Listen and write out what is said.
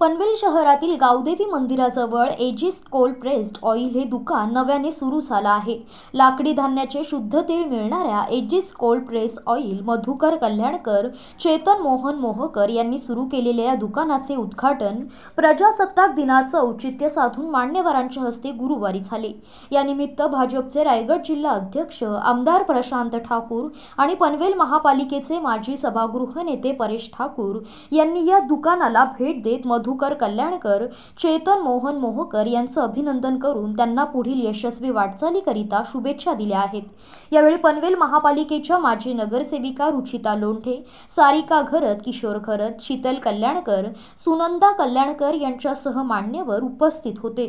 पनवेल शहरातील गावदेवी मंदिराजवळ edges cold pressed oil हे दुकान नव्याने सुरू झालं आहे लाकडी धान्याचे शुद्ध तेल मिळणाऱ्या एजिस cold press oil Madhukar Kalyankar Chetan Mohan Mohkar यांनी सुरू केलेल्या या दुकानाचे उद्घाटन प्रजासत्ताक दिनाचं औचित्य साधून मान्यवरांच्या हस्ते गुरुवारी झाले यानिमित्त भाजपचे रायगड जिल्हा अध्यक्ष आमदार प्रशांत ठाकूर आणि पनवेल महापालिकेचे माजी सभागृह नेते परेश ठाकूर यांनी या दुकानाला भेट देत मधु मधुकर कल्याणकर चेतन मोहन मोहकर यांचं अभिनंदन करून त्यांना पुढील यशस्वी वाटचालीकरिता शुभेच्छा दिल्या आहेत यावेळी पनवेल महापालिकेच्या माजी नगरसेविका रुचिता लोंढे सारिका घरत किशोर घरत शीतल कल्याणकर सुनंदा कल्याणकर यांच्यासह मान्यवर उपस्थित होते